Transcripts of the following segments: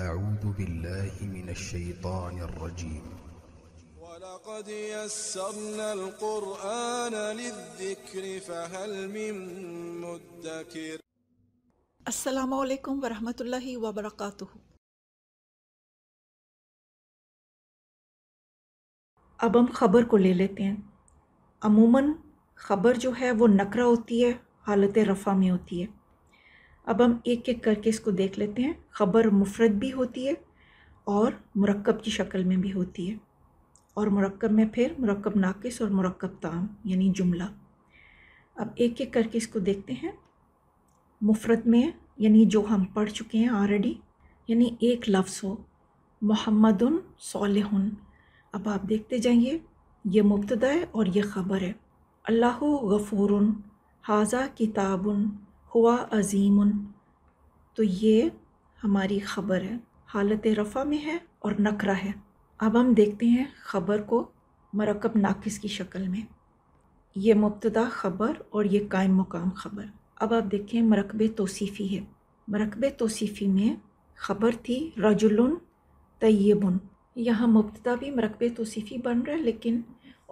أعوذ بالله من الشيطان الرجيم ولقد يسرنا القرآن للذكر فهل من مدكر السلام عليكم ورحمة الله وبركاته अब हम ख़बर को ले लेते हैं अमूमन ख़बर जो है वो नकरा होती है हालत रफ़ा में होती है अब हम एक एक करके इसको देख लेते हैं ख़बर मुफरत भी होती है और मरक्ब की शक्ल में भी होती है और मरक्ब में फिर मरकब नाकिस और मरकब ताम यानी जुमला अब एक एक करके इसको देखते हैं मुफरत में यानी जो हम पढ़ चुके हैं ऑलरेडी यानी एक लफ्स हो मोहम्मद सोलह अब आप देखते जाइए ये मुबतदा है और ये ख़बर है अल्लाह गफ़ूर हाजा किताबन हुआ अजीम तो ये हमारी ख़बर है हालत रफ़ा में है और नकरा है अब हम देखते हैं ख़बर को मरकब नाकिस की शक्ल में ये मुबतदा ख़बर और ये कायम मुकाम ख़बर अब आप देखें मरकब तोसीफ़ी है मरकब तोसीफ़ी में ख़बर थी रजुल तयबन यहाँ मुबतदा भी मरकब तोसीफ़ी बन रहा है लेकिन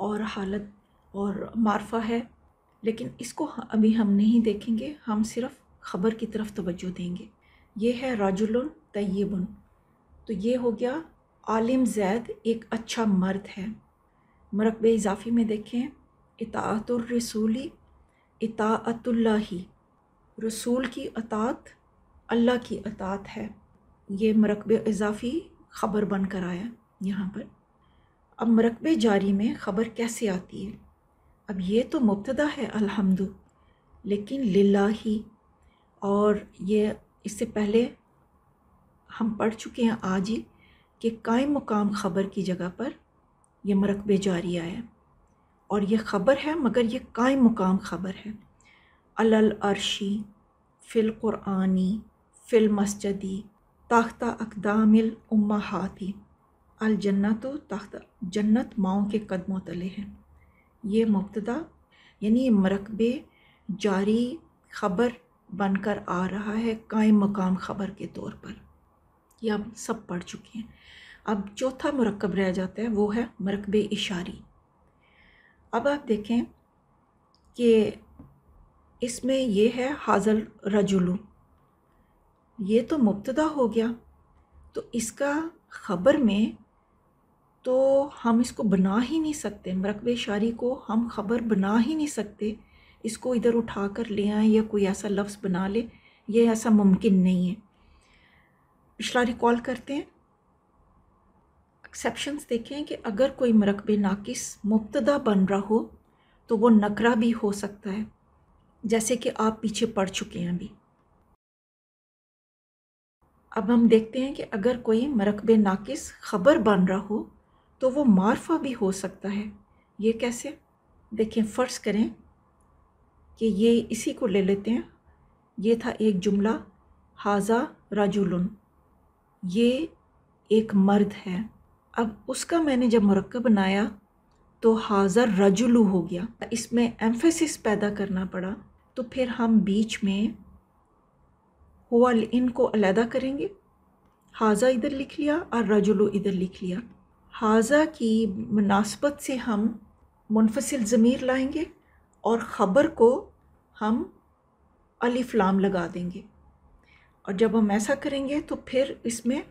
और हालत और मारफा है लेकिन इसको अभी हम नहीं देखेंगे हम सिर्फ ख़बर की तरफ तवज्जो देंगे ये है राजुलन तयबन तो ये हो गया आलिम जैद एक अच्छा मर्द है मरकब इजाफ़ी में देखें इतातरसूली इतातुल्ला रसूल की अतात अल्लाह की अतात है ये मरकब इजाफ़ी ख़बर बनकर आया यहाँ पर अब मरकब जारी में ख़बर कैसे आती है अब ये तो मुबतदा है अलहमदु लेकिन ही और ये इससे पहले हम पढ़ चुके हैं आज ही कि कायम मुकाम ख़बर की जगह पर यह मरकबे जारी आया और यह ख़बर है मगर यह कायम मुकाम ख़बर है अल अरशी फ़िल क़ुरानी फ़िल मस्जिदी ताख्ता अकदामिल उम्मा हाथी अलजन्नत तो ताख्ता जन्नत माओ के कदमों तले हैं ये मुबतदा यानी मरकबे जारी ख़बर बनकर आ रहा है कायम मकाम ख़बर के तौर पर ये आप सब पढ़ चुके हैं अब चौथा मरकब रह जाता है वो है मरकब इशारी अब आप देखें कि इसमें यह है हाजल रजुलू ये तो मुबतदा हो गया तो इसका ख़बर में तो हम इसको बना ही नहीं सकते मरकब शारी को हम ख़बर बना ही नहीं सकते इसको इधर उठा कर ले आए या कोई ऐसा लफ्ज़ बना ले ये ऐसा मुमकिन नहीं है पिछला रिकॉल करते हैं एक्सेप्शंस देखें कि अगर कोई मरकब नाकिस मुबतदा बन रहा हो तो वो नकरा भी हो सकता है जैसे कि आप पीछे पढ़ चुके हैं अभी अब हम देखते हैं कि अगर कोई मरकब नाकिस ख़बर बन रहा हो तो वो मारफा भी हो सकता है ये कैसे देखें फ़र्ज़ करें कि ये इसी को ले लेते हैं ये था एक जुमला हाजा राजुलन ये एक मर्द है अब उसका मैंने जब मरक्का बनाया तो हाजर रजुलू हो गया इसमें एम्फेसिस पैदा करना पड़ा तो फिर हम बीच में हुआ इनको अलहदा करेंगे हाजा इधर लिख लिया और रजुलू इधर लिख लिया हाजा की मुनासबत से हम मुनफसिल ज़मीर लाएंगे और ख़बर को हम अलिफ्लाम लगा देंगे और जब हम ऐसा करेंगे तो फिर इसमें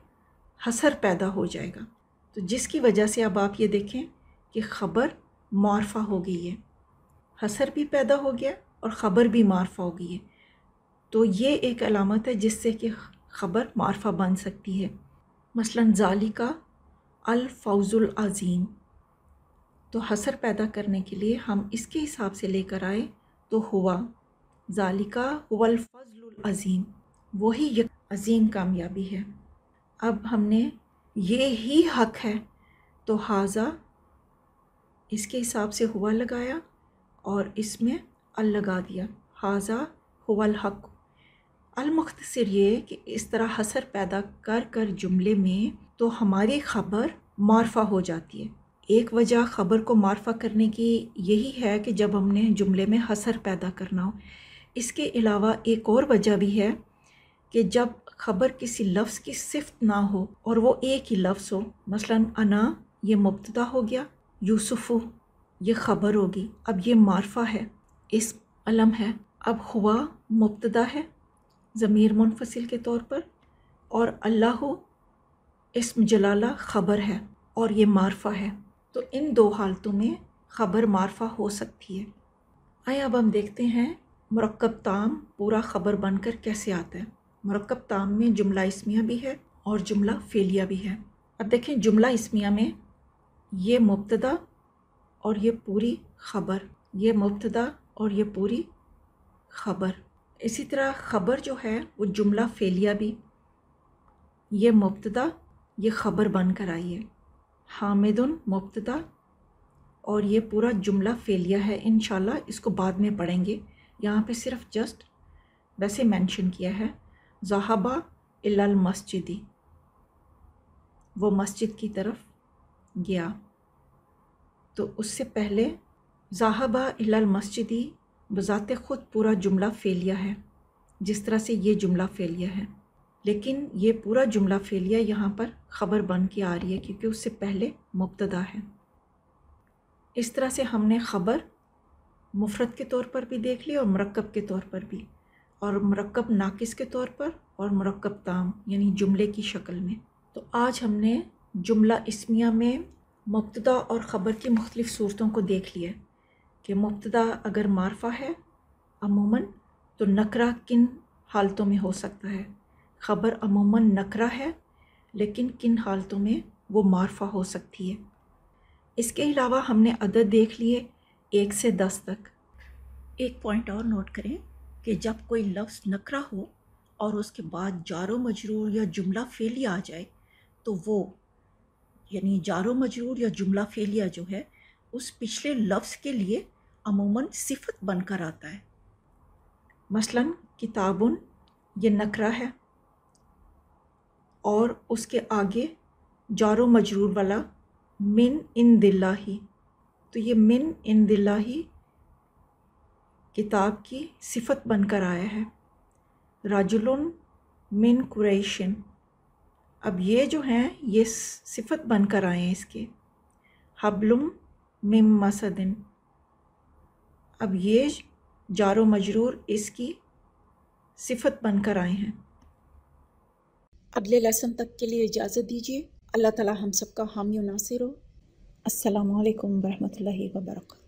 हसर पैदा हो जाएगा तो जिसकी वजह से अब आप ये देखें कि ख़बर मारफा हो गई है हसर भी पैदा हो गया और ख़बर भी मारफा हो गई है तो ये एक अलामत है जिससे कि ख़बर मारफा बन सकती है मसलन जाली का फौजुल अज़ीम तो हसर पैदा करने के लिए हम इसके हिसाब से लेकर आए तो हुआ ज़ालिका हुलफजल अज़ीम वही अज़ीम कामयाबी है अब हमने ये ही हक है तो हाजा इसके हिसाब से हुआ लगाया और इसमें अल लगा दिया हाजा हुल हक अलमख्तसर ये कि इस तरह हसर पैदा कर कर जुमले में तो हमारी ख़बर मारफा हो जाती है एक वजह ख़बर को मारफा करने की यही है कि जब हमने जुमले में हसर पैदा करना हो इसके अलावा एक और वजह भी है कि जब ख़बर किसी लफ्ज़ की सिफ्त ना हो और वो एक ही लफ्ज़ हो मसलन अना ये मुबतदा हो गया यूसुफ़ ये ख़बर होगी अब ये मारफा है इस अलम है अब हुआ मुबतदा है ज़मीर मुनफसिल के तौर पर और अल्लाह इसम जलाला ख़बर है और ये मारफा है तो इन दो हालतों में ख़बर मारफा हो सकती है आए अब हम देखते हैं मरकब ताम पूरा ख़बर बनकर कैसे आता है मरकब ताम में जुमला इसमिया भी है और जुमला फेलिया भी है अब देखें जुमला इसमिया में ये मुबतदा और ये पूरी ख़बर ये मुबतदा और ये पूरी ख़बर इसी तरह ख़बर जो है वो जुमला फेलिया भी ये मुबतदा ये ख़बर बन कर आई है हामिदन मुबतदा और ये पूरा जुमला फेलिया है इन इसको बाद में पढ़ेंगे यहाँ पे सिर्फ जस्ट वैसे मेंशन किया है जहाबा इलाल मस्जिदी वो मस्जिद की तरफ गया तो उससे पहले जहाबा इलाल मस्जिदी बजाते ख़ुद पूरा जुमला फेलिया है जिस तरह से ये जुमला फेलिया है लेकिन ये पूरा जुमला फेलिया यहाँ पर ख़बर बन के आ रही है क्योंकि उससे पहले मुबतदा है इस तरह से हमने ख़बर मुफरत के तौर पर भी देख ली और मरकब के तौर पर भी और मरकब नाकिस के तौर पर और मरकब ताम यानी जुमले की शक्ल में तो आज हमने जुमला इसमिया में मुबतदा और ख़बर की मुख्तलिफ़ सूरतों को देख लिया कि मुब्तदा अगर मारफा है अमूमन तो नकरा किन हालतों में हो सकता है ख़बर अमूमन नकरा है लेकिन किन हालतों में वो मारफा हो सकती है इसके अलावा हमने अदद देख लिए एक से दस तक एक पॉइंट और नोट करें कि जब कोई लफ्ज़ नकरा हो और उसके बाद जारो मजरूर या जुमला फेलिया आ जाए तो वो यानी जारो मजरूर या जुमला फेलिया जो है उस पिछले लफ्ज़ के लिए अमूमन सिफत बनकर आता है मसलन किताबुन ये नखरा है और उसके आगे जारो मजरूर वाला मिन इन दिल्ला ही तो ये मिन इन दिल्ला ही किताब की सिफत बनकर आया है राजुलन मिन कुरैशन अब ये जो हैं ये सिफत बनकर आए हैं इसके हबलुम मिम मसदिन अब ये जारो मजरूर इसकी सिफत बनकर आए हैं अगले लेसन तक के लिए इजाज़त दीजिए अल्लाह ताला हम सबका हामी नासिर हो असलकम वरहमल वर्का